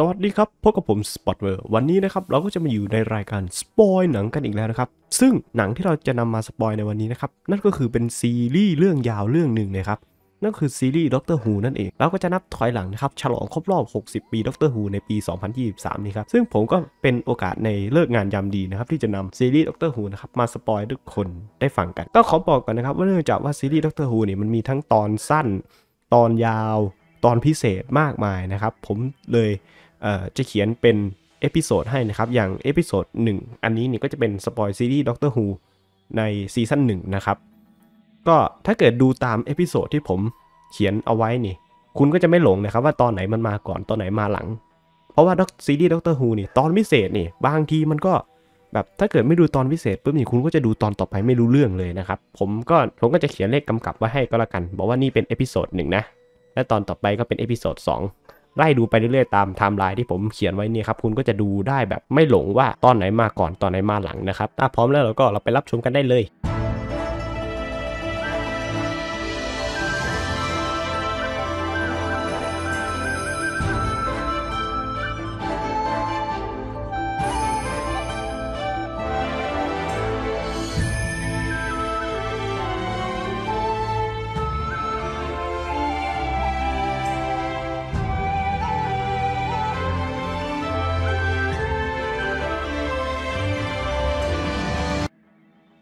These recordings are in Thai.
สวัสดีครับ พบกับผมสปอตเวอร์วันนี้นะครับ เราก็จะมาอยู่ในรายการสปอยหนังกันอีกแล้วนะครับ ซึ่งหนังที่เราจะนำมาสปอยในวันนี้นะครับ นั่นก็คือเป็นซีรีส์เรื่องยาวเรื่องหนึ่งนะครับ นั่นคือซีรีส์ด็อกเตอร์ฮูนั่นเอง เราก็จะนับถอยหลังนะครับ ฉลองครบรอบ 60 ปีด็อกเตอร์ฮูในปี 2023นี้ครับ ซึ่งผมก็เป็นโอกาสในเลิกงานยามดีนะครับ ที่จะนำซีรีส์ด็อกเตอร์ฮูนะครับ มาสปอยทุกคนได้ฟังกันต้องขอบอกก่อนนะครับว่าเนื่องจากว่าซีรีส์ด็อกเตอร์ฮูนี่มันมีทั้งตอนสั้น ตอนยาวตอนพิเศษมากมายนะครับผมเลยจะเขียนเป็นเอพิโซดให้นะครับ อย่างเอพิโซดงอันนี้เนี่ยก็จะเป็นสปอยซีรีส์ด็อกเตอร์ฮูในซีซั่น1นะครับ ก็ถ้าเกิดดูตามเอพิโซดที่ผมเขียนเอาไว้นี่คุณก็จะไม่หลงนะครับว่าตอนไหนมันมาก่อนตอนไหนมาหลัง เพราะว่าซีรีส์ด็อกเตอร์ฮูนี่ตอนพิเศษนี่บางทีมันก็แบบถ้าเกิดไม่ดูตอนพิเศษปุ๊บนี่คุณก็จะดูตอนต่อไปไม่รู้เรื่องเลยนะครับผมก็ผมก็จะเขียนเลขกำกับไว้ให้ก็แล้วกันบอกว่านี่เป็นเอพิโซดหนึ่งนะและตอนต่อไปก็เป็นเอพิโซด2ไล่ดูไปเรื่อยๆตามไทม์ไลน์ที่ผมเขียนไว้นี่ครับคุณก็จะดูได้แบบไม่หลงว่าตอนไหนมาก่อนตอนไหนมาหลังนะครับ ถ้าพร้อมแล้วเราก็เราไปรับชมกันได้เลย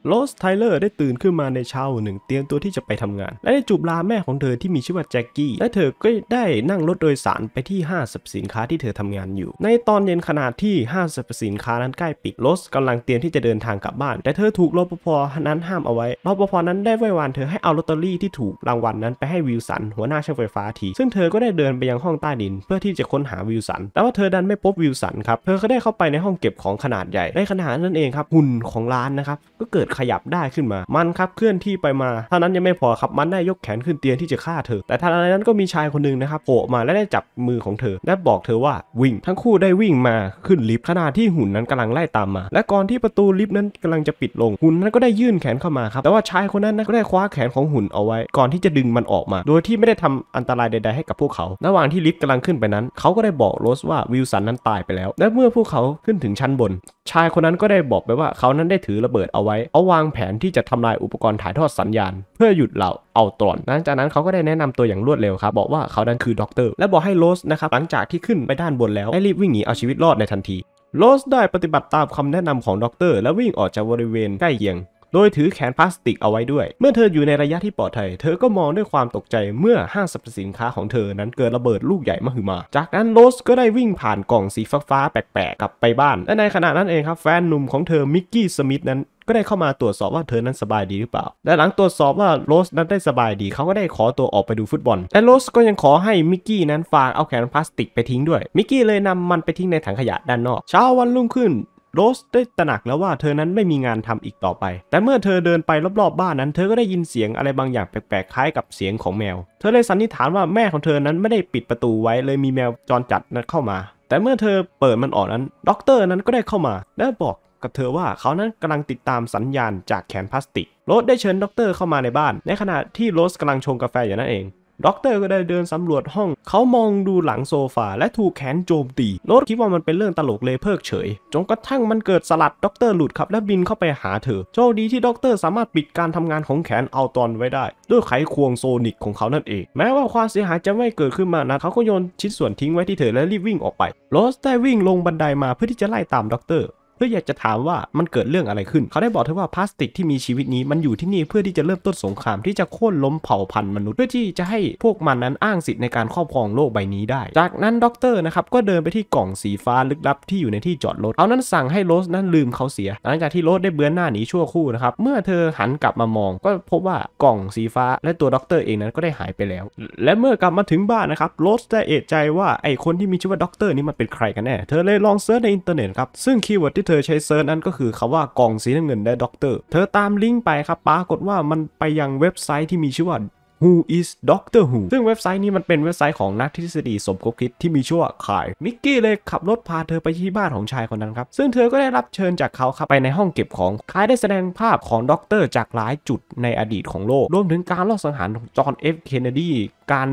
โรสไทเลอร์ได้ตื่นขึ้นมาในเช้าหนึ่งเตรียมตัวที่จะไปทำงาน และได้จูบลาแม่ของเธอที่มีชื่อว่าแจ็กกี้และเธอก็ได้นั่งรถโดยสารไปที่ห้างสรรพสินค้าที่เธอทำงานอยู่ ในตอนเย็นขนาดที่ห้างสรรพสินค้านั้นใกล้ปิดโรสกำลังเตรียมที่จะเดินทางกลับบ้าน แต่เธอถูกรปภนั้นห้ามเอาไว้รปภนั้นได้ไว้วานเธอให้เอาลอตเตอรี่ที่ถูกรางวัลนนั้นไปให้วิลสัน หัวหน้าช่างไฟฟ้าทีซึ่งเธอก็ได้เดินไปยังห้องใต้ดินเพื่อที่จะค้นหาวิลสัน แต่ว่าเธอดันไม่พบวิลสันครับเธอก็ได้เข้าไปในห้องเก็บของขนาดใหญ่ในขณะนั้นเองครับหุ่นของร้านนะครับก็เกิดขยับได้ขึ้นมามันครับเคลื่อนที่ไปมาเท่านั้นยังไม่พอครับมันได้ยกแขนขึ้นเตียงที่จะฆ่าเธอแต่ทันใดนั้นก็มีชายคนหนึ่งนะครับโผล่มาและได้จับมือของเธอและบอกเธอว่าวิ่งทั้งคู่ได้วิ่งมาขึ้นลิฟต์ขณะที่หุ่นนั้นกำลังไล่ตามมา และก่อนที่ประตูลิฟต์นั้นกำลังจะปิดลงหุ่นนั้นก็ได้ยื่นแขนเข้ามาครับแต่ว่าชายคนนั้นนะก็ได้คว้าแขนของหุ่นเอาไว้ ก่อนที่จะดึงมันออกมา โดยที่ไม่ได้ทำอันตรายใดๆให้กับพวกเขา ระหว่างที่ลิฟต์กำลังขึ้นไปนั้น เขาก็ได้บอกโรสว่าวิลสันนั้นตายไปแล้ว และเมื่อพวกเขาขึ้นถึงชั้นบน ชายคนนั้นก็ได้บอกไปว่าเขานั้นได้ถือระเบิดเอาไว้เอาวางแผนที่จะทำลายอุปกรณ์ถ่ายทอดสัญญาณ เพื่อหยุดเหล่าเอาตอนหลังจากนั้นเขาก็ได้แนะนำตัวอย่างรวดเร็วครับ บอกว่าเขานั้นคือด็อกเตอร์และบอกให้โรสนะครับ หลังจากที่ขึ้นไปด้านบนแล้วให้รีบวิ่งหนีเอาชีวิตรอดในทันทีโรสได้ปฏิบัติตามคำแนะนำของด็อกเตอร์และวิ่งออกจากบริเวณใกล้เคียงโดยถือแขนพลาสติกเอาไว้ด้วย เมื่อเธออยู่ในระยะที่ปลอดภัยเธอก็มองด้วยความตกใจเมื่อห้างสรรพสินค้าของเธอนั้นเกิดระเบิดลูกใหญ่มหึมา จากนั้นโรสก็ได้วิ่งผ่านกล่องสีฟ้าแปลกๆกลับไปบ้านและในขณะนั้นเองครับแฟนหนุ่มของเธอมิกกี้สมิธนั้นก็ได้เข้ามาตรวจสอบว่าเธอนั้นสบายดีหรือเปล่า และหลังตรวจสอบว่าโรสนั้นได้สบายดีเขาก็ได้ขอตัวออกไปดูฟุตบอลและโรสก็ยังขอให้มิกกี้นั้นฝากเอาแขนพลาสติกไปทิ้งด้วย มิกกี้เลยนำมันไปทิ้งในถังขยะด้านนอก เช้าวันรุ่งขึ้น โรสได้ตระหนักแล้วว่าเธอนั้นไม่มีงานทำอีกต่อไป แต่เมื่อเธอเดินไปรอบๆบ้านนั้น เธอก็ได้ยินเสียงอะไรบางอย่างแปลกๆคล้ายกับเสียงของแมว เธอเลยสันนิษฐานว่าแม่ของเธอนั้นไม่ได้ปิดประตูไว้เลยมีแมวจรจัดนั้นเข้ามา แต่เมื่อเธอเปิดมันออกนั้นด็อกเตอร์นั้นก็ได้เข้ามาและบอกกับเธอว่าเขานั้นกำลังติดตามสัญญาณจากแขนพลาสติกโรสได้เชิญด็อกเตอร์เข้ามาในบ้าน ในขณะที่โรสกำลังชงกาแฟอยู่นั่นเอง ด็อกเตอร์ก็ได้เดินสำรวจห้อง เขามองดูหลังโซฟาและถูกแขนโจมตีโรสคิดว่ามันเป็นเรื่องตลกเลยเพิกเฉย จนกระทั่งมันเกิดสลัดด็อกเตอร์หลุดครับและบินเข้าไปหาเธอ โชคดีที่ด็อกเตอร์สามารถปิดการทำงานของแขนเอาตอนไว้ได้ด้วยไขควงโซนิกของเขานั่นเอง แม้ว่าความเสียหายจะไม่เกิดขึ้นมานะเขาก็โยนชิ้นส่วนทิ้งไว้ที่เธอและรีบวิ่งออกไป โรสได้วิ่งลงบันไดามาเพื่อที่จะไล่ตามด็อกเตอร์เพื่ออยากจะถามว่ามันเกิดเรื่องอะไรขึ้น เขาได้บอกเธอว่าพลาสติกที่มีชีวิตนี้มันอยู่ที่นี่เพื่อที่จะเริ่มต้นสงครามที่จะโค่นล้มเผ่าพันธุ์มนุษย์เพื่อที่จะให้พวกมันนั้นอ้างสิทธิ์ในการครอบครองโลกใบนี้ได้ จากนั้นด็อกเตอร์นะครับก็เดินไปที่กล่องสีฟ้าลึกลับที่อยู่ในที่จอดรถเอานั้นสั่งให้โรสนั้นลืมเขาเสีย หลังจากที่โรสได้เบือนหน้าหนีชั่วคู่นะครับเมื่อเธอหันกลับมามองก็พบว่ากล่องสีฟ้าและตัวด็อกเตอร์เองนั้นก็ได้หายไปแล้ว และเมื่อกลับมาถึงบ้านนะครับโรสได้เอะใจว่าไอคนที่มีชื่อว่าด็อกเตอร์นี่มันเป็นใครกันแน่เธอเลยลองเซิร์ชในอินเทอร์เน็ตครับซึ่งคีย์เวิร์ดทที่เธอใช้เซิร์ชนั้นก็คือคำว่ากล่องสีน้ำเงินและด็อกเตอร์ เธอตามลิงก์ไปครับปรากฏว่ามันไปยังเว็บไซต์ที่มีชื่อว่า Who is Doctor Who ซึ่งเว็บไซต์นี้มันเป็นเว็บไซต์ของนักทฤษฎีสมคบคิดที่มีชื่อว่าขาย มิกกี้เลยขับรถพาเธอไปที่บ้านของชายคนนั้นครับ ซึ่งเธอก็ได้รับเชิญจากเขาครับไปในห้องเก็บของ คายได้แสดงภาพของด็อกเตอร์จากหลายจุดในอดีตของโลก รวมถึงการลอบสังหารของจอห์นเอฟเคนเนดีการ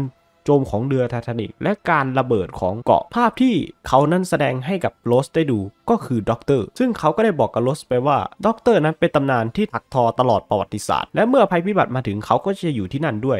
จมของเรือทททานิกและการระเบิดของเกาะภาพที่เขานั้นแสดงให้กับโรสได้ดูก็คือด็อกเตอร์ซึ่งเขาก็ได้บอกกับโรสไปว่าด็อกเตอร์นั้นเป็นตำนานที่ถักทอตลอดประวัติศาสตร์ และเมื่อภัยพิบัติมาถึงเขาก็จะอยู่ที่นั่นด้วย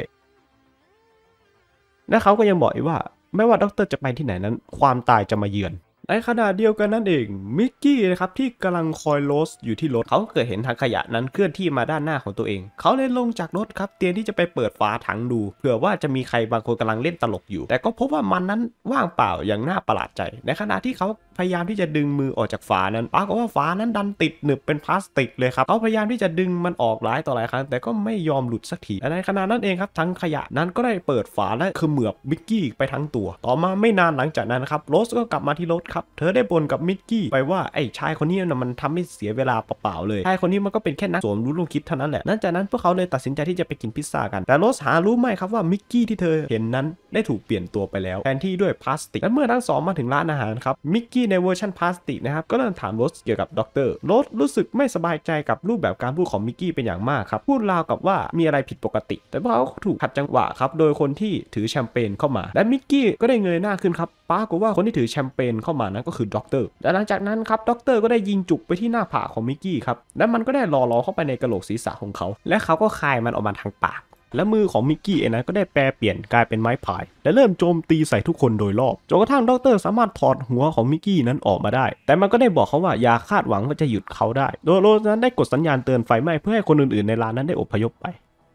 และเขาก็ยังบอกอีกว่า ไม่ว่าด็อกเตอร์จะไปที่ไหนนั้น ความตายจะมาเยือนในขณะเดียวกันนั่นเอง มิกกี้นะครับที่กำลังคอยโลสอยู่ที่รถเขาเกิดเห็นถังขยะนั้นเคลื่อนที่มาด้านหน้าของตัวเองเขาเลยลงจากรถครับ เตรียมที่จะไปเปิดฝาถังดูเผื่อว่าจะมีใครบางคนกำลังเล่นตลกอยู่ แต่ก็พบว่ามันนั้นว่างเปล่าอย่างน่าประหลาดใจ ในขณะที่เขาพยายามที่จะดึงมือออกจากฝานั้นปรากฏว่าฝานั้นดันติดหนึบเป็นพลาสติกเลยครับเขาพยายามที่จะดึงมันออกหลายต่อหลายครั้งแต่ก็ไม่ยอมหลุดสักทีในขณะนั้นเองครับ ทั้งขยะนั้นก็ได้เปิดฝาและคือเหมือบมิกกี้ไปทั้งตัว ต่อมาไม่นานหลังจากนั้นครับโรสก็กลับมาที่รถครับับเธอได้บ่นกับมิกกี้ไปว่าไอ้ชายคนนี้นะมันทำให้เสียเวลาเปล่าๆเลย ชายคนนี้มันก็เป็นแค่นักสวมรู้ลงคิดเท่านั้นแหละนั่นจากนั้นพวกเขาเลยตัดสินใจที่จะไปกินพิซซ่ากัน แต่โรสหารู้ไหมครับว่ามิกกี้ที่เธอเห็นนั้นได้ถูกเปลี่ยนตัวไปแล้วแทนที่ด้วยพลาสติก และเมื่อทั้งสองมาถึงร้านอาหารครับมิกกี้ในเวอร์ชันพลาสติกนะครับก็เริ่มถามโรสเกี่ยวกับด็อกเตอร์โรสรู้สึกไม่สบายใจกับรูปแบบการพูดของมิกกี้เป็นอย่างมากครับพูดราวกับว่ามีอะไรผิดปกติ แต่พวกเขาถูกขัดจังหวะครับ โดยคนที่ถือแชมเปญเข้ามา และมิกกี้ก็ได้เงยหน้าขึ้นครับป้ากว่าคนที่ถือแชมเปญเข้ามานนก็คือด็อกเตอร์และหลังจากนั้นครับด็อกเตอร์ก็ได้ยิงจุกไปที่หน้าผากของมิกกี้ครับ และมันก็ได้ลอล้อเข้าไปในกระโหลกศีรษะของเขา และเขาก็คายมันออกมาทางปาก และมือของมิกกี้เองนะก็ได้แปลเปลี่ยนกลายเป็นไม้พาย และเริ่มโจมตีใส่ทุกคนโดยรอบ จนกระทั่งด็อกเตอร์สามารถถอดหัวของมิกกี้นั้นออกมาได้ แต่มันก็ได้บอกเขาว่าอย่าคาดหวังว่าจะหยุดเขาได้ โดยโรสนั้นได้กดสัญญาณเตือนไฟไหม้เพื่อให้คนอื่น ๆในร้านนั้นได้อพยพไป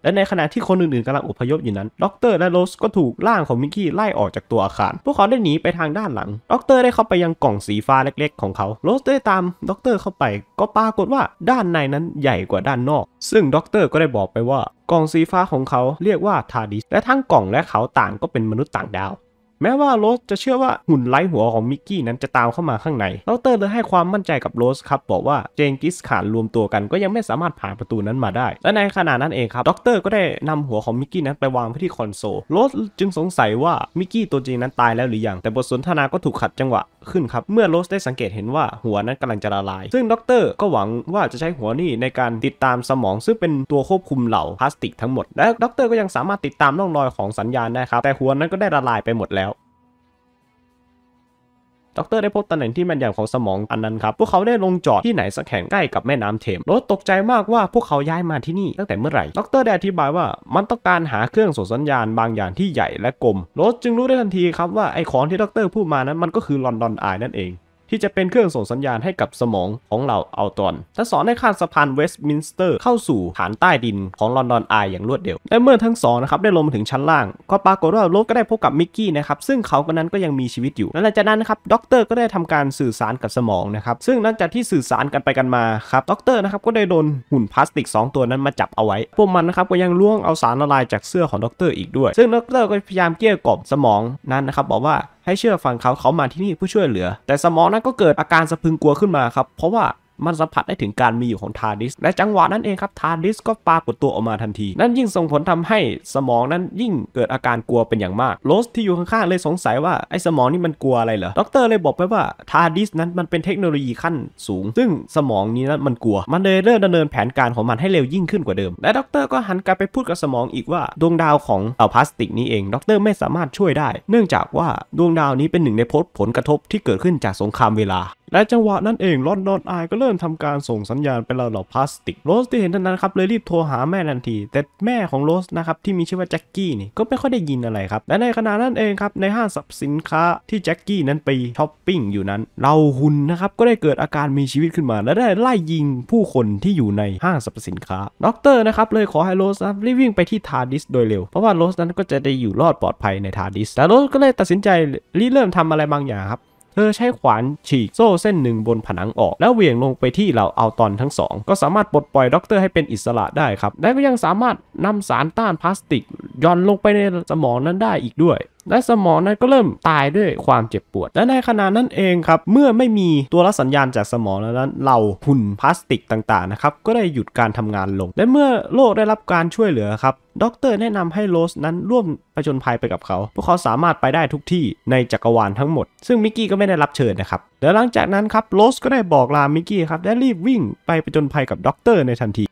และในขณะที่คนอื่น ๆกำลังอพยพอยู่นั้นด็อกเตอร์และโรสก็ถูกล่างของมิกกี้ไล่ออกจากตัวอาคาร พวกเขาได้หนีไปทางด้านหลังด็อกเตอร์ได้เข้าไปยังกล่องสีฟ้าเล็กๆ ของเขาโรสได้ตามด็อกเตอร์เข้าไป ก็ปรากฏว่าด้านในนั้นใหญ่กว่าด้านนอก ซึ่งด็อกเตอร์ก็ได้บอกไปว่ากล่องสีฟ้าของเขาเรียกว่าทาดิสและทั้งกล่องและเขาต่างก็เป็นมนุษย์ต่างดาวแม้ว่าโรสจะเชื่อว่าหุ่นไร้หัวของมิกกี้นั้นจะตามเข้ามาข้างในดรเลยให้ความมั่นใจกับโรสครับบอกว่าเจงกิสขานรวมตัวกันก็ยังไม่สามารถผ่านประตูนั้นมาได้ และในขณะนั้นเองครับ ดร ก็ได้นำหัวของมิกกี้นั้นไปวางไว้ที่คอนโซลโรสจึงสงสัยว่ามิกกี้ตัวจริงนั้นตายแล้วหรือยัง แต่บทสนทนาก็ถูกขัดจังหวะขึ้นครับ เมื่อโรสได้สังเกตเห็นว่าหัวนั้นกำลังจะละลาย ซึ่งดร ก็หวังว่าจะใช้หัวนี่ในการติดตามสมองซึ่งเป็นตัวควบคุมเหล่าพลาสติกทั้งหมดและดรก็ยังสามารถติดตามร่องรอยของสัญญาณได้ครับแต่หัวนั้นก็ได้ละลายไปหมดแล้วด็อกเตอร์ได้พบตำแหน่งที่แม่นยำของสมองอันนั้นครับ พวกเขาได้ลงจอดที่ไหนสักแห่งใกล้กับแม่น้ำเทมโรสตกใจมากว่าพวกเขาย้ายมาที่นี่ตั้งแต่เมื่อไหร่ด็อกเตอร์ได้อธิบายว่ามันต้องการหาเครื่องส่งสัญญาณบางอย่างที่ใหญ่และกลมโรสจึงรู้ได้ทันทีครับว่าไอ้ของที่ด็อกเตอร์พูดมานั้นมันก็คือลอนดอนไอนั่นเองที่จะเป็นเครื่องส่งสัญญาณให้กับสมองของเหล่าอัลตอนและสอนให้ข้ามสะพานเวสต์มินสเตอร์ เข้าสู่ฐานใต้ดินของลอนดอนไออย่างรวดเร็วและเมื่อทั้งสองนะครับได้ลงมาถึงชั้นล่าง ก็ปรากฏว่าโลฟก็ได้พบกับมิกกี้นะครับ ซึ่งเขาคนนั้นก็ยังมีชีวิตอยู่ และหลังจากนั้นนะครับด็อกเตอร์ก็ได้ทำการสื่อสารกับสมองนะครับ ซึ่งหลังจากที่สื่อสารกันไปกันมาครับด็อกเตอร์นะครับก็ได้โดนหุ่นพลาสติก 2 ตัวนั้นมาจับเอาไว้ พวกมันนะครับก็ยังล่วงเอาสารละลายจากเสื้อของด็อกเตอร์อีกด้วย ซึ่งด็อกเตอร์ก็พยายามเกลี้ยกล่อมสมองนั้นนะครับบอกว่าให้เชื่อฟังเขาเขามาที่นี่เพื่อช่วยเหลือ แต่สมองนั้นก็เกิดอาการสะพึงกลัวขึ้นมาครับ เพราะว่ามันสัมผัสได้ถึงการมีอยู่ของทาริสและจังหวะนั้นเองครับทาริสก็ปรากฏตัวออกมาทันที นั่นยิ่งส่งผลทำให้สมองนั้นยิ่งเกิดอาการกลัวเป็นอย่างมากโรสที่อยู่ข้างๆ เลยสงสัยว่าไอ้สมองนี่มันกลัวอะไรเหรอด็อกเตอร์เลยบอกไปว่าทาริสนั้นมันเป็นเทคโนโลยีขั้นสูง ซึ่งสมองนี้นั้นมันกลัวมันเลยเริ่มดำเนินแผนการของมันให้เร็วยิ่งขึ้นกว่าเดิม และด็อกเตอร์ก็หันกลับไปพูดกับสมองอีกว่าดวงดาวของเอาพลาสติกนี้เองด็อกเตอร์ไม่สามารถช่วยได้ เนื่องจากว่าดวงดาวนี้เป็นหนึ่งในผลกระทบที่เกิดขึ้นจากสงครามเวลาและจังหวะนั้นเองลอนดอนายก็เริ่มทำการส่งสัญญาณไปเราเหล่าพลาสติก โรสที่เห็นทันนั้นครับเลยรีบโทรหาแม่ทันที แต่แม่ของโรสนะครับที่มีชื่อว่าแจ็กกี้นี่ก็ไม่ค่อยได้ยินอะไรครับ และในขณะนั้นเองครับ ในห้างสรรพสินค้าที่แจ็กกี้นั้นไปช้อปปิ้งอยู่นั้น เราหุ่นนะครับก็ได้เกิดอาการมีชีวิตขึ้นมา และได้ไล่ยิงผู้คนที่อยู่ในห้างสรรพสินค้า ด็อกเตอร์นะครับเลยขอให้โรสรีบวิ่งไปที่ทาร์ดิสโดยเร็ว เพราะว่าโรสนั้นก็จะได้อยู่รอดปลอดภัยในทาร์ดิสแต่โรสก็เลยตัดสินใจรีเริ่มทำอะไรบางอย่างครับเธอใช้ขวานฉีกโซ่เส้นหนึ่งบนผนังออก แล้วเหวี่ยงลงไปที่เหล่าอัลตอนทั้งสอง ก็สามารถปลดปล่อยด็อกเตอร์ให้เป็นอิสระได้ครับ และก็ยังสามารถนำสารต้านพลาสติกย่อนลงไปในสมองนั้นได้อีกด้วยและสมองนั้นก็เริ่มตายด้วยความเจ็บปวด และในขณะนั้นเองครับ เมื่อไม่มีตัวรับสัญญาณจากสมองแล้วนั้นเราหุ่นพลาสติกต่างๆนะครับก็ได้หยุดการทำงานลง และเมื่อโลกได้รับการช่วยเหลือครับด็อกเตอร์แนะนำให้โรสนั้นร่วมะจนภัยไปกับเขาพวกเขาสามารถไปได้ทุกที่ในจักรวาลทั้งหมด ซึ่งมิกกี้ก็ไม่ได้รับเชิญนะครับและหลังจากนั้นครับโรสก็ได้บอกลามิกกี้ครับและรีบวิ่งไปะจนภัยกับด็อกเตอร์ในทันที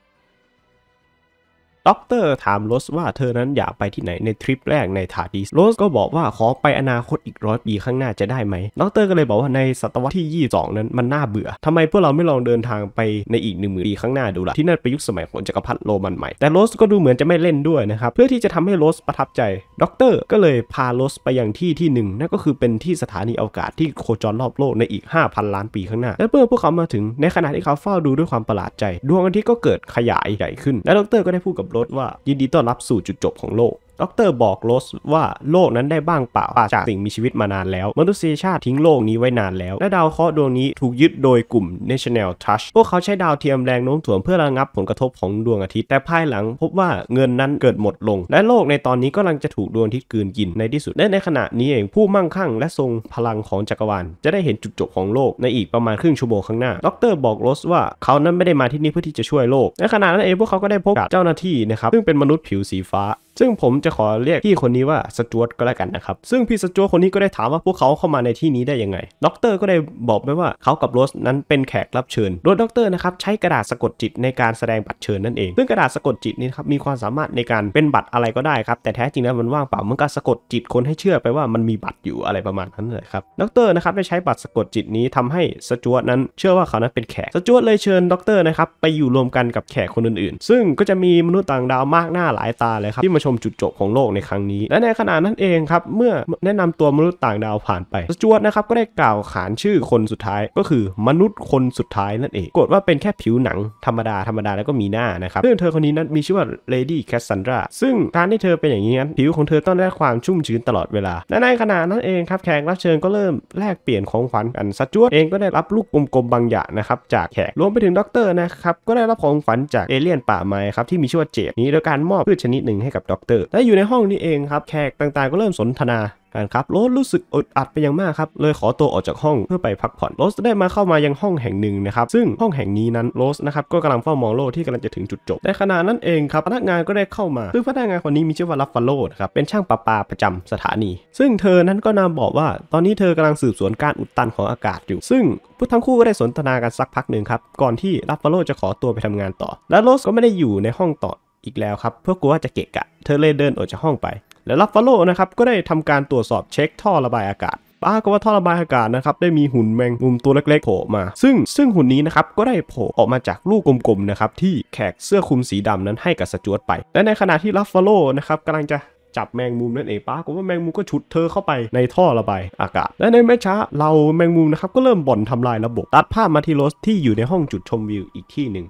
ด็อกเตอร์ถามโรสว่าเธอนั้นอยากไปที่ไหนในทริปแรกในทาดิสโรสก็บอกว่า ขอไปอนาคตอีกร้อยปีข้างหน้าจะได้ไหมด็อกเตอร์ก็เลยบอกว่า ในศตวรรษที่ 22นั้นมันน่าเบื่อ ทำไมพวกเราไม่ลองเดินทางไปในอีกหนึ่งหมื่นปีข้างหน้าดูละ่ะที่นั่นไปยุคสมัยของจักรพรรดิโรมันใหม่แต่โรสก็ดูเหมือนจะไม่เล่นด้วยนะครับเพื่อที่จะทำให้โรสประทับใจด็อกเตอร์ก็เลยพาโรสไปยังที่ที่หนึ่งนั่นก็คือเป็นที่สถานีอากาศที่โคจรรอบโลกในอีก 5,000ล้านปีข้างหน้าและเมื่อพวกเขามาถึงในขณะที่เขาเฝ้าดูด้วยความประหลาดใจ ดวงอาทิตย์ก็เกิดขยายใหญ่ขึ้น และด็อกเตอร์ก็ได้พูดกับรถว่ายินดีต้อนรับสู่จุดจบของโลกดรบอกโรสว่าโลกนั้นได้บ้างเปล่าจากสิ่งมีชีวิตมานานแล้ว มนุษยชาติทิ้งโลกนี้ไว้นานแล้ว และดาวเคราะห์ดวงนี้ถูกยึดโดยกลุ่ม National Trust พวกเขาใช้ดาวเทียมแรงโน้มถ่วงเพื่อระงับผลกระทบของดวงอาทิตย์ แต่ภายหลังพบว่าเงินนั้นเกิดหมดลง และโลกในตอนนี้ก็กำลังจะถูกดวงอาทิตย์กืนกินในที่สุดและในขณะนี้เองผู้มั่งคั่ง และทรงพลังของจักรวาลจะได้เห็นจุดจบของโลกในอีกประมาณครึ่งชั่วโมงข้างหน้า ดรบอกโรสว่าเขานั้นไม่ได้มาที่นี่เพื่อที่จะช่วยโลกในขณะนั้นเองพวกเขาก็ได้พบกับเจ้าหน้าที่นะครับซึ่งเป็นมนุษย์ผิวสีฟ้าซึ่งผมจะขอเรียกพี่คนนี้ว่าสจวตก็แล้วกันนะครับ ซึ่งพี่สจวตคนนี้ก็ได้ถามว่าพวกเขาเข้ามาในที่นี้ได้ยังไง ด็อกเตอร์ก็ได้บอกไปว่าเขากับโรสนั้นเป็นแขกรับเชิญโดยด็อกเตอร์นะครับใช้กระดาษสะกดจิตในการแสดงบัตรเชิญนั่นเอง ซึ่งกระดาษสะกดจิตนี้ครับมีความสามารถในการเป็นบัตรอะไรก็ได้ครับ แต่แท้จริงแล้วมันว่างเปล่ามันก็สะกดจิตคนให้เชื่อไปว่า มันมีบัตรอยู่อะไรประมาณนั้นเลยครับ ด็อกเตอร์นะครับได้ใช้บัตรสะกดจิตนี้ทำให้สจวตนั้นเชื่อว่าเขานั้นเป็นแขกสจวตเลยเชิญด็อกเตอร์นะครับไปอยู่รวมกันกับแขกคนอื่น ๆ ซึ่งก็จะมีมนุษย์ต่างดาวมากหน้าหลายตาเลยครับที่มาชมจุดจบของโลกในครั้งนี้ และในขณะนั้นเองครับเมื่อแนะนำตัวมนุษย์ต่างดาวผ่านไปสจวตนะครับ ก็ได้กล่าวขานชื่อคนสุดท้ายก็คือมนุษย์คนสุดท้ายนั่นเองกดว่าเป็นแค่ผิวหนังธรรมดาธรรมดาแล้วก็มีหน้านะครับซึ่งเธอคนนี้นั้นมีชื่อว่าเลดี้แคสซันดราซึ่งการที่เธอเป็นอย่างนี้นั้นผิวของเธอต้องได้ความชุ่มชื้นตลอดเวลา และในขณะนั้นเองครับแขกรับเชิญก็เริ่มแลกเปลี่ยนของขวัญกันสจวตเองก็ได้รับลูกกลมๆบางอย่างนะครับจากแขกรวมไปถึงด็อกเตอร์นะครับก็ได้รับของขวัญจากเอเลี่ยนป่าไม้ครับที่มีชื่อว่าเจดนี้โดยการมอบพืชชนิดหนึ่งให้กับดด็อกเตอร์และอยู่ในห้องนี้เองครับแขกต่างๆก็เริ่มสนทนากันครับโรสรู้สึกอดอัดไปอย่างมากครับเลยขอตัวออกจากห้องเพื่อไปพักผ่อนโรสได้มาเข้ามายังห้องแห่งหนึ่งนะครับ ซึ่งห้องแห่งนี้นั้นโรสนะครับก็กำลังเฝ้ามองโลกที่กำลังจะถึงจุดจบในขณะนั้นเองครับพนักงานก็ได้เข้ามา ซึ่งพนักงานคนนี้มีชื่อว่าลัฟฟาโลครับเป็นช่างประปาประจำสถานี ซึ่งเธอนั้นก็นำบอกว่า ตอนนี้เธอกำลังสืบสวนการอุดตันของอากาศอยู่ ซึ่งพวกทั้งคู่ก็ได้สนทนากันสักพักหนึ่งครับก่อนที่ลัฟฟาโลจะขอตัวไปทำงานต่อ และโรสก็ไม่ได้อยู่ในห้องต่ออีกแล้วครับเพื่อกลัวว่าจะเกะกะเธอเลยเดินออกจากห้องไป แล้วลับฟาโลนะครับก็ได้ทำการตรวจสอบเช็คท่อระบายอากาศปรากฏว่าท่อระบายอากาศนะครับได้มีหุ่นแมงมุมตัวเล็ก ๆโผล่มา ซึ่งซึ่งหุ่นนี้นะครับก็ได้โผล่ออกมาจากลูกกลมๆนะครับที่แขกเสื้อคลุมสีดำนั้นให้กับสจวตไป และในขณะที่ลัฟฟาโลนะครับกำลังจะจับแมงมุมนั่นเองปรากฏว่าแมงมุมก็ฉุดเธอเข้าไปในท่อระบายอากาศ และในไม่ช้าเราแมงมุมนะครับก็เริ่มบ่อนทำลายระบบตัดภาพมาที่โรสที่อยู่ในห้องจุดชมวิวอีกที่หนึ่ง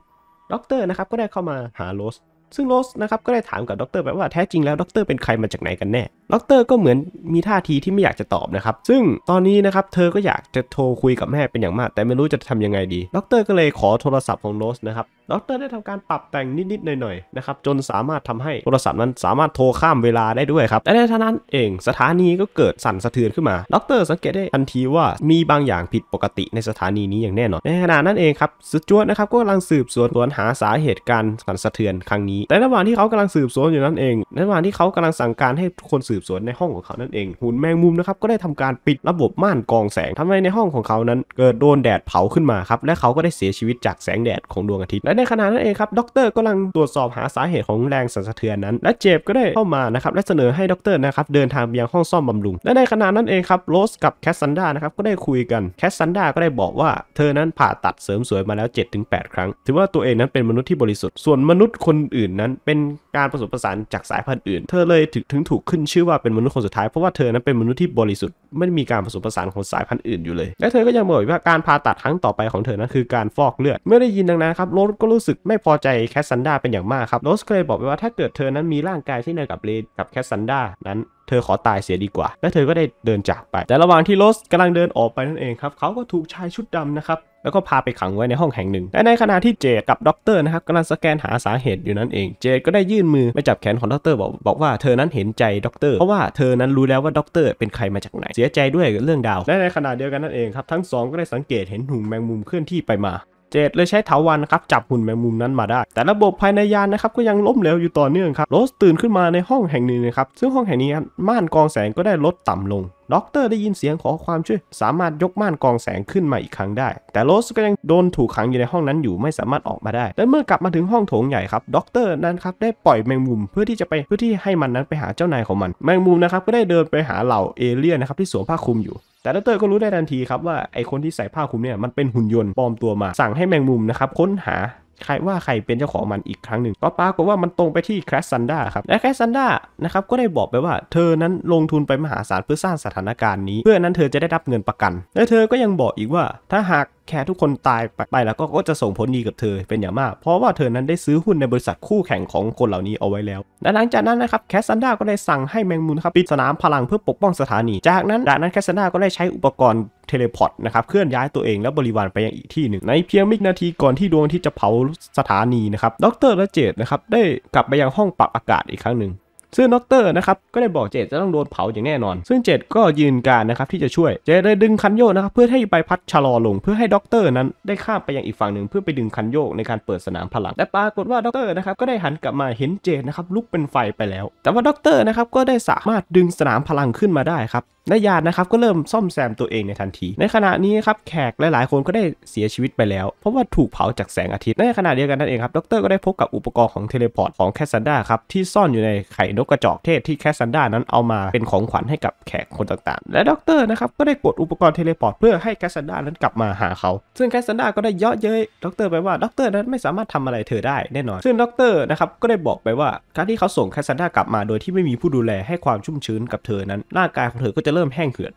ด็อกเตอร์นะครับก็ได้เข้ามาหาโรสซึ่งโรสนะครับก็ได้ถามกับด็อกเตอร์ไปว่าแท้จริงแล้วด็อกเตอร์เป็นใครมาจากไหนกันแน่ด็อกเตอร์ก็เหมือนมีท่าทีที่ไม่อยากจะตอบนะครับซึ่งตอนนี้นะครับเธอก็อยากจะโทรคุยกับแม่เป็นอย่างมาก แต่ไม่รู้จะทำยังไงดีด็อกเตอร์ก็เลยขอโทรศัพท์ของโรสนะครับด็อกเตอร์ได้ทำการปรับแต่งนิดๆหน่อยๆนะครับจนสามารถทำให้โทรศัพท์นั้นสามารถโทรข้ามเวลาได้ด้วยครับและในท่านั้นเองสถานีก็เกิดสั่นสะเทือนขึ้นมาด็อกเตอร์สังเกตได้ทันทีว่ามีบางอย่างผิดปกติในสถานีนี้อย่างแน่นอนในขณะนั้นเองครับสจวตนะครับก็กำลังสืบสวนสวนหาสาเหตุการสั่นสะเทือนครั้งนี้แต่ระหว่างที่เขากำลังสืบสวนอยู่นั่นเอง ในระหว่างที่เขากำลังสั่งการให้คนสืบสวนในห้องของเขานั่นเองหุ่นแมงมุมนะครับก็ได้ทำการปิดระบบม่านกองแสงทำให้ในห้องของเขานั้นเกิดโดนแดดเผาขึ้นมาครับ และเขาก็ได้เสียชีวิตจากแสงแดดของดวงอาทิตย์ และในขณะนั้นเองครับด็อกเตอร์กำลังตรวจสอบหาสาเหตุของแรงสั่นสะเทือนนั้น และเจฟก็ได้เข้ามานะครับ และเสนอให้ด็อกเตอร์นะครับเดินทางไปยังห้องซ่อมบำรุง และในขณะนั้นเองครับโรสกับแคสซันดานะครับก็ได้คุยกัน แคสซันดาก็ได้บอกว่าเธอนั้นผ่าตัดเสริมสวยมาแล้ว 7-8 ครั้ง ถือว่าตัวเองนั้นเป็นมนุษย์ที่บริสุทธิ์ส่วนมนุษย์คนอื่นนั้นเป็นการผสมผสานจากสายพันธุ์อื่น เธอเลยถึงถูกขึ้นชื่อว่าเป็นมนุษย์คนสุดท้าย เพราะว่าเธอนั้นเป็นมนุษย์ที่บริสุทธิ์ไม่มีการผสมผสานของสายพันธุ์อื่นอยู่เลย และเธอก็ยังบอกว่าการผ่าตัดครั้งต่อไปของเธอนั้นคือการฟอกเลือด เมื่อได้ยินดังนั้นครับโรสก็รู้สึกไม่พอใจแคสซันดาเป็นอย่างมากครับ โรสเคยบอกไปว่า ถ้าเกิดเธอนั้นมีร่างกายที่เดียวกับเลกับแคสซันดานั้นเธอขอตายเสียดีกว่า และเธอก็ได้เดินจากไป แต่ระหว่างที่โรสกำลังเดินออกไปนั่นเองครับ เขาก็ถูกชายชุดดำนะครับ แล้วก็พาไปขังไว้ในห้องแห่งหนึ่งและในขณะที่เจดกับด็อกเตอร์นะครับกำลังสแกนหาสาเหตุอยู่นั่นเอง เจดก็ได้ยื่นมือไปจับแขนของด็อกเตอร์บอกบอกว่าเธอนั้นเห็นใจด็อกเตอร์ เพราะว่าเธอนั้นรู้แล้วว่าด็อกเตอร์เป็นใครมาจากไหน เสียใจด้วยเรื่องดาว และในขณะเดียวกันนั่นเองครับทั้งสองก็ได้สังเกตเห็นหุ่นแมงมุมเคลื่อนที่ไปมา7เลยใช้เถาวันครับจับหุ่นแมงมุมนั้นมาได้ แต่ระบบภายในยานนะครับก็ยังล้มเหลวอยู่ต่อเนื่องครับโรสตื่นขึ้นมาในห้องแห่งหนึ่งนะครับซึ่งห้องแห่งนี้ม่านกองแสงก็ได้ลดต่ำลงด็อกเตอร์ได้ยินเสียงขอความช่วย สามารถยกม่านกองแสงขึ้นมาอีกครั้งได้ แต่โรสก็ยังโดนถูกขังอยู่ในห้องนั้นอยู่ไม่สามารถออกมาได้และเมื่อกลับมาถึงห้องโถงใหญ่ครับด็อกเตอร์นั้นครับได้ปล่อยแมงมุม เพื่อที่จะไปเพื่อที่ให้มันนั้นไปหาเจ้านายของมัน แมงมุมนะครับก็ได้เดินไปหาเหล่าเอเลี่ยนนะครับที่สวมผ้าคลุมอยู่แต่ดรก็รู้ได้ทันทีครับว่าไอคนที่ใส่ผ้าคลุมเนี่ย มันเป็นหุ่นยนต์ปลอมตัวมาสั่งให้แมงมุมนะครับค้นหาใครว่าใครเป็นเจ้าของมันอีกครั้งหนึ่งก็ปรากฏว่ามันตรงไปที่แคสซันดาครับ และแคสซันดานะครับก็ได้บอกไปว่า เธอนั้นลงทุนไปมหาศาลเพื่อสร้างสถานการณ์นี้ เพื่อนั้นเธอจะได้รับเงินประกัน และเธอก็ยังบอกอีกว่า ถ้าหากแค่ทุกคนตายไปไปแล้วก็จะส่งผลดีกับเธอเป็นอย่างมากเพราะว่าเธอนั้นได้ซื้อหุ้นในบริษัทคู่แข่งของคนเหล่านี้เอาไว้แล้วและหลังจากนั้นนะครับแคสซันดาก็ได้สั่งให้แมงมุมครับปิดสนามพลังเพื่อปกป้องสถานีจากนั้นจากนั้นแคสซันดาก็ได้ใช้อุปกรณ์เทเลพอร์ตนะครับเคลื่อนย้ายตัวเองและบริวารไปยังอีกที่หนึ่ง ในเพียงไม่นาทีก่อนที่ดวงที่จะเผาสถานีนะครับดรและเจดนะครับได้กลับไปยังห้องปรับอากาศอีกครั้งหนึ่งซึ่งด็อกเตอร์นะครับก็ได้บอกเจดจะต้องโดนเผาอย่างแน่นอน ซึ่งเจดก็ยืนการนะครับที่จะช่วยเจดได้ดึงคันโยกนะครับเพื่อให้ใบพัดชะลอลง เพื่อให้ด็อกเตอร์นั้นได้ข้ามไปยังอีกฝั่งหนึ่งเพื่อไปดึงคันโยกในการเปิดสนามพลังและปรากฏว่าด็อกเตอร์นะครับก็ได้หันกลับมาเห็นเจดนะครับลุกเป็นไฟไปแล้ว แต่ว่าด็อกเตอร์นะครับก็ได้สามารถดึงสนามพลังขึ้นมาได้ครับนายานนะครับ ก็เริ่มซ่อมแซมตัวเองในทันที ในขณะนี้ครับแขกหลายๆคนก็ได้เสียชีวิตไปแล้ว เพราะว่าถูกเผาจากแสงอาทิตย์ ในขณะเดียวกันนั่นเองครับดรก็ได้พบกับอุปกรณ์ ของเทเลพอร์ตของแคสซันดาครับ ที่ซ่อนอยู่ในไข่นกกระจอกเทศที่แคสซันดานั้น เอามาเป็นของขวัญให้กับแขกคนต่างๆ และดรนะครับก็ได้กดอุปกรณ์เทเลพอร์ตเพื่อให้แคสซันดานั้นกลับมาหาเขา ซึ่งแคสซันดาก็ได้เยาะเย้ยดร ไปว่า ดร นั้นไม่สามารถทำอะไรเธอได้แน่นอน ซึ่งดรนะครับก็ได้บอกไปว่า การที่เขาส่งแคสซันดากลับมา โดยที่ไม่มีผู้ดูแลให้ความชุ่มชื้นกับเธอนั้นร่างกายของเธอก็จะเริ่มแห้งเหือด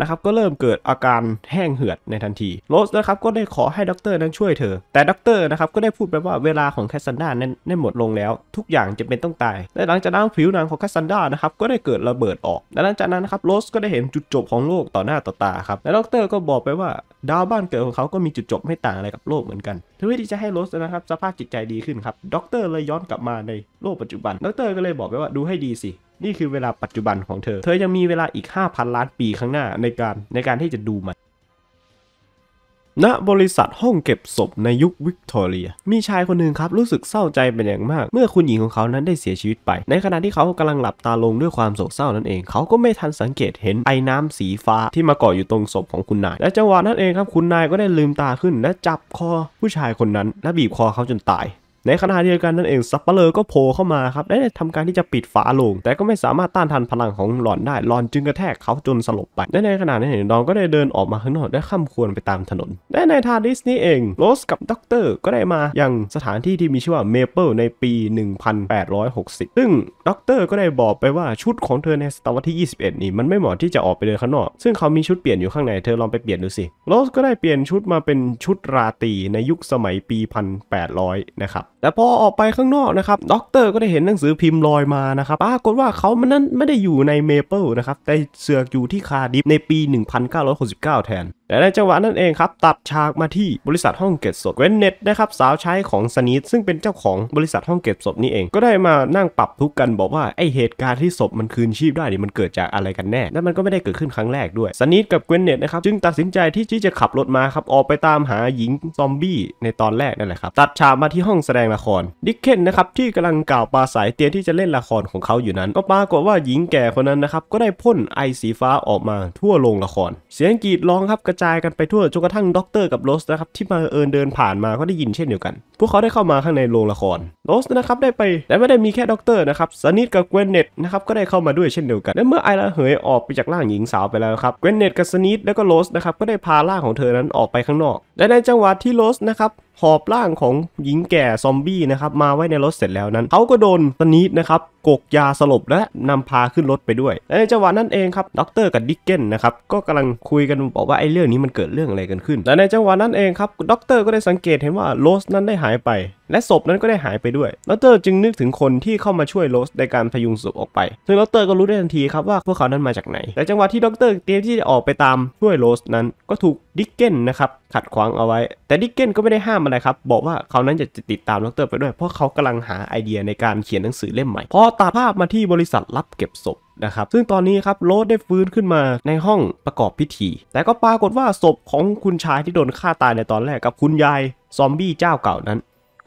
นะครับ ก็เริ่มเกิดอาการแห้งเหือดในทันทีโรสนะครับ ก็ได้ขอให้ด็อกเตอร์นั้นช่วยเธอ แต่ด็อกเตอร์นะครับ ก็ได้พูดไปว่าเวลาของแคสซันดานั้นได้หมดลงแล้ว ทุกอย่างจะเป็นต้องตาย และหลังจากนั้นผิวหนังของแคสซันดานะครับ ก็ได้เกิดระเบิดออก และหลังจากนั้นนะครับโรสก็ได้เห็นจุดจบของโลกต่อหน้าต่อตาครับ และด็อกเตอร์ก็บอกไปว่าดาวบ้านเกิดของเขา ก็มีจุดจบไม่ต่างอะไรกับโลกเหมือนกันเพื่อที่จะให้โรสนะครับสภาพจิตใจดีขึ้นครับ ด็อกเตอร์เลยย้อนกลับมาในโลกปัจจุบันด็อกเตอร์ก็เลยบอกไปว่าดูให้ดีสินี่คือเวลาปัจจุบันของเธอ เธอยังมีเวลาอีก 5,000 ล้านปีข้างหน้าในการในการที่จะดูมัน ณ บริษัทห้องเก็บศพในยุควิกตอเรีย มีชายคนหนึ่งครับ รู้สึกเศร้าใจเป็นอย่างมาก เมื่อคุณหญิงของเขานั้นได้เสียชีวิตไป ในขณะที่เขากำลังหลับตาลงด้วยความโศกเศร้านั่นเอง เขาก็ไม่ทันสังเกตเห็นไอ้น้ำสีฟ้าที่มาเกาะออยู่ตรงศพของคุณนาย และจังหวะนั้นเองครับ คุณนายก็ได้ลืมตาขึ้นและจับคอผู้ชายคนนั้นและบีบคอเขาจนตายในขณะเดียวกันนั่นเองซับเปลอก็โผล่เข้ามาครับ ได้ทำการที่จะปิดฝาลง แต่ก็ไม่สามารถต้านทานพลังของหลอนได้หลอนจึงกระแทกเขาจนสลบไปในขณะนั้นเองดองก็ได้เดินออกมาข้างนอก ได้ข้ามควรไปตามถนนและในทาดิสนี้เองโรสกับด็อกเตอร์ก็ได้มา ยังสถานที่ที่มีชื่อว่าเมเปิลในปี 1860 ซึ่งด็อกเตอร์ก็ได้บอกไปว่าชุดของเธอในศตวรรษที่ 21 นี่มันไม่เหมาะที่จะออกไปเดินข้างนอกซึ่งเขามีชุดเปลี่ยนอยู่ข้างในเธอลองไปเปลี่ยนดูสิโรสก็ได้เปลี่ยนชุดมาเป็นชุดราตรีในยุคสมัยปี 1800นะครับแต่พอออกไปข้างนอกนะครับ ด็อกเตอร์ก็ได้เห็นหนังสือพิมพ์ลอยมานะครับ ปรากฏว่าเขามันนั้นไม่ได้อยู่ในเมเปิลนะครับ แต่เสือกอยู่ที่คาดิฟในปี 1969 แทนแต่ในจังหวะนั้นเองครับ ตัดฉากมาที่บริษัทห้องเก็บศพเวนเน็ตนะครับสาวใช้ของสนีทซึ่งเป็นเจ้าของบริษัทห้องเก็บศพนี่เองก็ได้มานั่งปรับทุกกันบอกว่า ไอเหตุการณ์ที่ศพมันคืนชีพได้นี่ มันเกิดจากอะไรกันแน่ และมันก็ไม่ได้เกิดขึ้นครั้งแรกด้วยสนีทกับเวนเน็ตนะครับจึงตัดสินใจที่จะขับรถมาครับออกไปตามหาหญิงซอมบี้ในตอนแรกนั่นแหละครับตัดฉากมาที่ห้องแสดงละครดิเคนนะครับที่กำลังกล่าวปาสายเตียนที่จะเล่นละครของเขาอยู่นั้น ก็ปรากฏว่าหญิงแก่คนนั้นนะครับก็ได้พ่นไอสีฟ้าออกมาทั่วโรงละคร เสียงกรีดร้องครับกระจายกันไปทั่วจนกระทั่งด็อกเตอร์กับโรสนะครับที่มาเอินเดินผ่านมาก็ได้ยินเช่นเดียวกันพวกเขาได้เข้ามาข้างในโรงละครโรสนะครับได้ไปและไม่ได้มีแค่ด็อกเตอร์นะครับสนิทกับเกวนเนตนะครับก็ได้เข้ามาด้วยเช่นเดียวกัน และเมื่อไอระเหยออกไปจากร่างหญิงสาวไปแล้วครับเกวนเนตกับสนิทแล้วก็โรสนะครับก็ได้พาร่างของเธอนั้นออกไปข้างนอกและในจังหวะที่โรสนะครับหอบร่างของหญิงแก่ซอมบี้นะครับมาไว้ในรถเสร็จแล้วนั้นเขาก็โดนสนิทนะครับกกยาสลบและนำพาขึ้นรถไปด้วย และในจังหวะนั้นเองครับด็อกเตอร์กับดิกเกนนะครับก็กำลังคุยกันบอกว่าไอ้เรื่องนี้มันเกิดเรื่องอะไรกันขึ้นและในจังหวะนั้นเองครับด็อกเตอร์ก็ได้สังเกตเห็นว่าโรสนั้นได้หายไปและศพนั้นก็ได้หายไปด้วยลอตเตอร์จึงนึกถึงคนที่เข้ามาช่วยโรสในการพยุงศพออกไป ซึ่งลอตเตอร์ก็รู้ได้ทันทีครับว่าพวกเขานั้นมาจากไหน แต่จังหวะที่ด็อกเตอร์เตรียมที่จะออกไปตามช่วยโรสนั้น ก็ถูกดิกเก้นนะครับขัดขวางเอาไว้ แต่ดิกเก้นก็ไม่ได้ห้ามอะไรครับบอกว่าเขานั้นจะติดตามดร์ไปด้วย เพราะเขากำลังหาไอเดียในการเขียนหนังสือเล่มใหม่ พอตัดภาพมาที่บริษัทรับเก็บศพนะครับ ซึ่งตอนนี้ครับโรสได้ฟื้นขึ้นมาในห้องประกอบพิธี แต่ก็ปรากฏว่าศพของคุณชายที่โดนฆ่าตายในตอนแรกกับคุณยายซอมบี้เจ้าเก่านั้น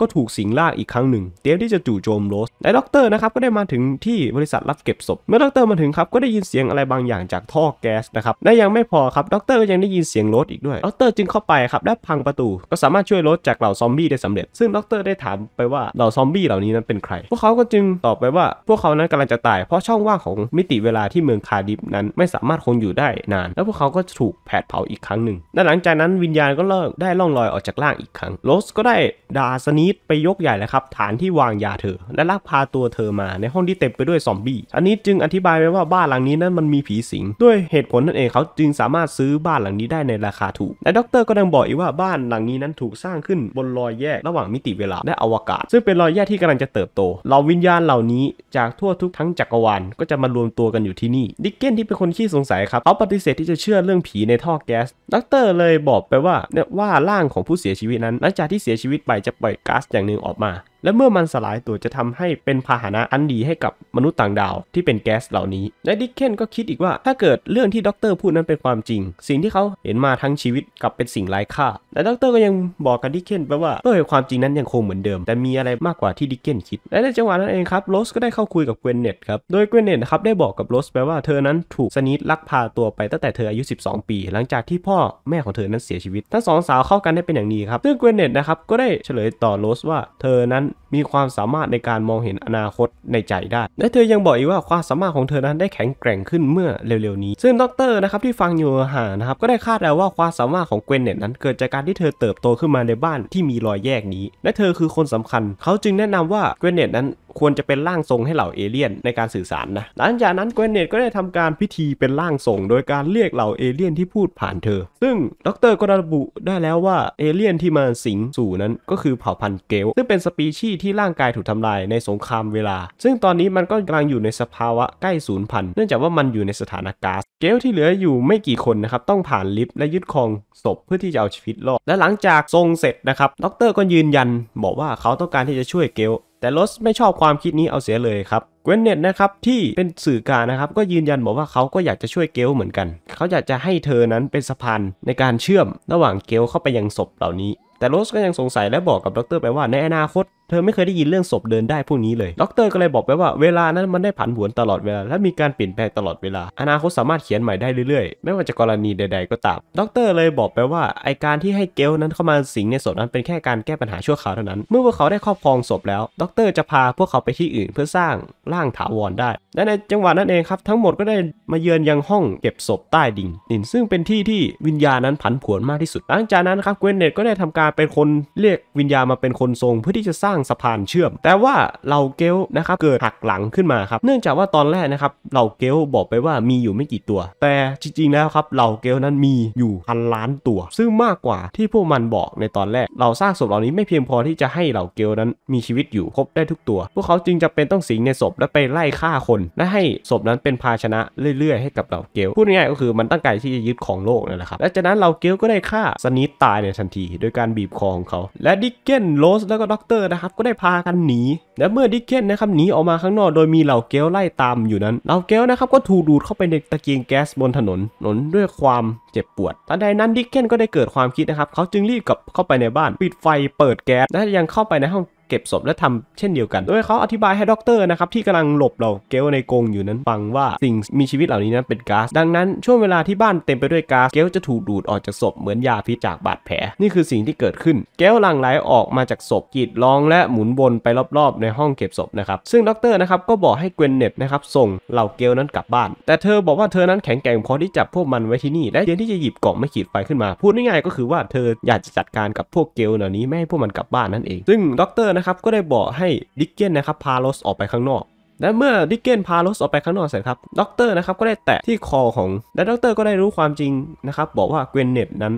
ก็ถูกสิงล่ากอีกครั้งหนึ่งเตรียมที่จะจู่โจมโรสและด็อกเตอร์นะครับก็ได้มาถึงที่บริษัทรับเก็บศพเมื่อด็อกเตอร์มาถึงครับก็ได้ยินเสียงอะไรบางอย่างจากท่อแก๊สนะครับ และยังไม่พอครับด็อกเตอร์ก็ยังได้ยินเสียงโรสอีกด้วยด็อกเตอร์จึงเข้าไปครับและพังประตู ก็สามารถช่วยโรสจากเหล่าซอมบี้ได้สำเร็จซึ่งด็อกเตอร์ได้ถามไปว่าเหล่าซอมบี้เหล่านี้นั้นเป็นใคร พวกเขาก็จึงตอบไปว่าพวกเขานั้นกำลังจะตายเพราะช่องว่างของมิติเวลาที่เมืองคาดิฟนั้นไม่สามารถคงอยู่ได้นาน แล้วพวกเขาก็ถูกแผดเผาอีกครั้งหนึ่งและหลังจากนั้นวิญญาณก็เลิกได้ล่องลอยออกจากร่างอีกครั้งโรสก็ได้ดาสนีดไปยกใหญ่แล้วครับ ฐานที่วางยาเธอ และลักพาตัวเธอมาในห้องที่เต็มไปด้วยซอมบี้อันนี้จึงอธิบายไว้ว่าบ้านหลังนี้นั้นมันมีผีสิง ด้วยเหตุผลนั่นเองเขาจึงสามารถซื้อบ้านหลังนี้ได้ในราคาถูกและด็อกเตอร์ก็ยังบอกอีกว่าบ้านหลังนี้นั้นถูกสร้างขึ้นบนรอยแยกระหว่างมิติเวลาและอวกาศ ซึ่งเป็นรอยแยกที่กำลังจะเติบโตเหล่าวิญญาณเหล่านี้จากทั่วทุกทั้งจักรวาลก็จะมารวมตัวกันอยู่ที่นี่ดิกเก้นที่เป็นคนขี้สงสัยครับเขาปฏิเสธที่จะเชื่อเรื่องผีในท่อแก๊สด็อกเตอร์เลยบอกไปว่าเนี่ยว่าร่างของผู้เสียชีวิต นั้น หลังจากที่เสียชีวิตไปจะปล่อยก๊าสอย่างหนึ่งออกมาและเมื่อมันสลายตัวจะทำให้เป็นพาหนะอันดีให้กับมนุษย์ต่างดาว ที่เป็นแก๊สเหล่านี้ และดิคเคนก็คิดอีกว่าถ้าเกิดเรื่องที่ด็อกเตอร์พูดนั้นเป็นความจริง สิ่งที่เขาเห็นมาทั้งชีวิตกลับเป็นสิ่งไร้ค่า และด็อกเตอร์ก็ยังบอกกับดิคเคนไปว่าเออความจริงนั้นยังคงเหมือนเดิม แต่มีอะไรมากกว่าที่ดิคเคนคิด และในจังหวะนั้นเองครับโรสก็ได้เข้าคุยกับเกวนเน็ตครับ โดยเกวนเน็ตครับได้บอกกับโรสไปว่าเธอนั้นถูกสนิทลักพาตัว ไปตั้งแต่เธออายุ12 ปี หลังจากที่พ่อแม่ของเธอนั้นเสียชีวิตทั้งสองสาวเข้ากันได้เป็นอย่างดีครับซึ่งเกวนเน็ตนะครับก็ได้เฉลยต่อโรสว่าเธอนั้นมีความสามารถในการมองเห็นอนาคตในใจได้ และเธอยังบอกอีกว่าความสามารถของเธอนั้นได้แข็งแกร่งขึ้นเมื่อเร็วๆนี้ ซึ่งด็อกเตอร์นะครับที่ฟังอยู่ห่างนะครับก็ได้คาดเดาว่าความสามารถของเกวนเน็ตนั้นเกิดจากการที่เธอเติบโตขึ้นมาในบ้านที่มีรอยแยกนี้ และเธอคือคนสำคัญ เขาจึงแนะนำว่าเกวนเน็ตนั้นควรจะเป็นร่างทรงให้เหล่าเอเลี่ยนในการสื่อสารนะหลังจากนั้นเกวนเนตก็ได้ทำการพิธีเป็นร่างทรง โดยการเรียกเหล่าเอเลี่ยนที่พูดผ่านเธอ ซึ่งดรก็ระบุได้แล้วว่าเอเลี่ยนที่มาสิงสู่นั้นก็คือเผ่าพันธุ์เกลซึ่งเป็นสปีชีส์ที่ร่างกายถูกทำลายในสงครามเวลา ซึ่งตอนนี้มันก็กำลังอยู่ในสภาวะใกล้สูญพันธุ์เนื่องจากว่ามันอยู่ในสถานการเกลที่เหลืออยู่ไม่กี่คนนะครับต้องผ่านลิฟต์และยึดครองศพเพื่อที่จะเอาชีวิตรอดและหลังจากทรงเสร็จนะครับดร ก็ยืนยันบอกว่าเขาต้องการที่จะช่วยเกลแต่ลอสไม่ชอบความคิดนี้เอาเสียเลยครับเกวนเน็ตนะครับที่เป็นสื่อกางนะครับ ก็ยืนยันบอกว่าเขาก็อยากจะช่วยเกลเหมือนกัน เขาอยากจะให้เธอนั้นเป็นสะพานในการเชื่อมระหว่างเกลเข้าไปยังศพเหล่านี้ แต่ลอสก็ยังสงสัยและบอกกับดร ไปว่าในอนาคตเธอไม่เคยได้ยินเรื่องศพเดินได้พวกนี้เลยด็อกเตอร์ก็เลยบอกไปว่าเวลานั้นมันได้ผันผวนตลอดเวลาและมีการเปลี่ยนแปลงตลอดเวลาอนาคตสามารถเขียนใหม่ได้เรื่อยๆ ไม่ว่าจะกรณีใดๆ ก็ตามด็อกเตอร์เลยบอกไปว่าไอการที่ให้เกลนั้นเข้ามาสิงในศพนั้นเป็นแค่การแก้ปัญหาชั่วคราวเท่านั้น เมื่อพวกเขาได้ครอบครองศพแล้วด็อกเตอร์จะพาพวกเขาไปที่อื่นเพื่อสร้างร่างถาวรได้ และในจังหวะนั้นเองครับทั้งหมดก็ได้มาเยือนยังห้องเก็บศพใต้ดินดินซึ่งเป็นที่ที่วิญญาณนั้นผันผวนมากที่สุด หลังจากนั้นครับเกวนเนตก็ได้ทำการเป็นคนเรียกวิญญาณมาเป็นคนทรงเพื่อที่จะสร้างางสะพานเชื่อม แต่ว่าเหล่าเกลนะครับเกิดหักหลังขึ้นมาครับ เนื่องจากว่าตอนแรกนะครับเหล่าเกลบอกไปว่ามีอยู่ไม่กี่ตัว แต่จริงๆ แล้วครับเหล่าเกลนั้นมีอยู่พันล้านตัว ซึ่งมากกว่าที่พวกมันบอกในตอนแรกเราสร้างศพเหล่านี้ไม่เพียงพอที่จะให้เหล่าเกลนั้นมีชีวิตอยู่ครบได้ทุกตัว พวกเขาจึงจะเป็นต้องสิงในศพและไปไล่ฆ่าคน และให้ศพนั้นเป็นภาชนะเรื่อยๆ ให้กับเหล่าเกลพูดง่ายๆ ก็คือมันตั้งใจที่จะยึดของโลกนั่นแหละครับ และจากนั้นเหล่าเกลก็ได้ฆ่าสนิทตายในทันทีโดยการบีบคอของเขา และดิกเกนโรสแล้วก็ด็อกเตอร์นะครับับก็ได้พากันหนี และเมื่อดิเกนนะครับหนีออกมาข้างนอกโดยมีเหล่าเกลไล่ตามอยู่นั้น เหล่าเกลนะครับ ก็ถูกดูดเข้าไปในตะเกียงแก๊สบนถนนหนนด้วยความเจ็บปวดทันใดนั้นดิเกนก็ได้เกิดความคิดนะครับ เขาจึงรีบกลับเข้าไปในบ้าน ปิดไฟ เปิดแก๊ส และยังเข้าไปในห้องก็บศพและทำเช่นเดียวกันโดยเขาอธิบายให้ด็อกเตอร์นะครับที่กำลังหลบเราเกลในกรงอยู่นั้น ฟังว่า สิ่งมีชีวิตเหล่านี้นั้นเป็นก๊าซดังนั้นช่วงเวลาที่บ้านเต็มไปด้วยก๊าซเกลจะถูกดูดออกจากศพเหมือนยาพิษจากบาดแผลนี่คือสิ่งที่เกิดขึ้นเกลหลั่งไหลออกมาจากศพกีดร้องและหมุนวนไปรอบ ๆในห้องเก็บศพนะครับซึ่งด็อกเตอร์นะครับก็บอกให้เกวนเน็ตนะครับส่งเหล่าเกลนั้นกลับบ้าน แต่เธอบอกว่าเธอนั้นแข็งแกร่งพอที่จับพวกมันไว้ที่นี่และเตรียมที่จะหยิบกล่องไม่ขีดไฟขึ้นมา พูดง่ายๆ ก็คือว่า เธออยากจะจัดการกับพวกเกลเหล่านี้ไม่ให้พวกมันกลับบ้านนั่นเอง ซึ่งด็อกเตอร์นะครับก็ได้บอกให้ดิกเกนนะครับพาโรสออกไปข้างนอกและเมื่อดิกเกนพาโรสออกไปข้างนอกเสร็จครับด็อกเตอร์นะครับก็ได้แตะที่คอของและด็อกเตอร์ก็ได้รู้ความจริงนะครับบอกว่าเกวนเน็นั้น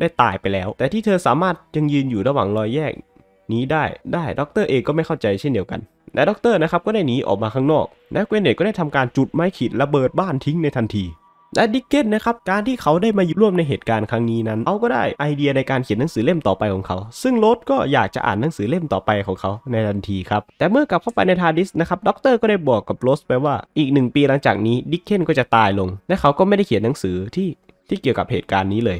ได้ตายไปแล้ว แต่ที่เธอสามารถยังยืนอยู่ระหว่างรอยแยก นี้ได้ได้ด็อกเตอร์เองก็ไม่เข้าใจเช่นเดียวกัน และด็อกเตอร์นะครับก็ได้หนีออกมาข้างนอกและเกวนเน็ก็ได้ทำการจุดไม้ขีดระเบิดบ้านทิ้งในทันทีและดิกเกตนะครับการที่เขาได้มาร่วมในเหตุการณ์ครั้งนี้นั้นเขาก็ได้ไอเดียในการเขียนหนังสือเล่มต่อไปของเขา ซึ่งโรสก็อยากจะอ่านหนังสือเล่มต่อไปของเขา ในทันทีครับแต่เมื่อกลับเข้าไปในทาร์ดิสนะครับด็อกเตอร์ก็ได้บอกกับโรสไปว่าอีกหนึ่งปีหลังจากนี้ดิกเกตก็จะตายลง และเขาก็ไม่ได้เขียนหนังสือที่ที่เกี่ยวกับเหตุการณ์นี้เลย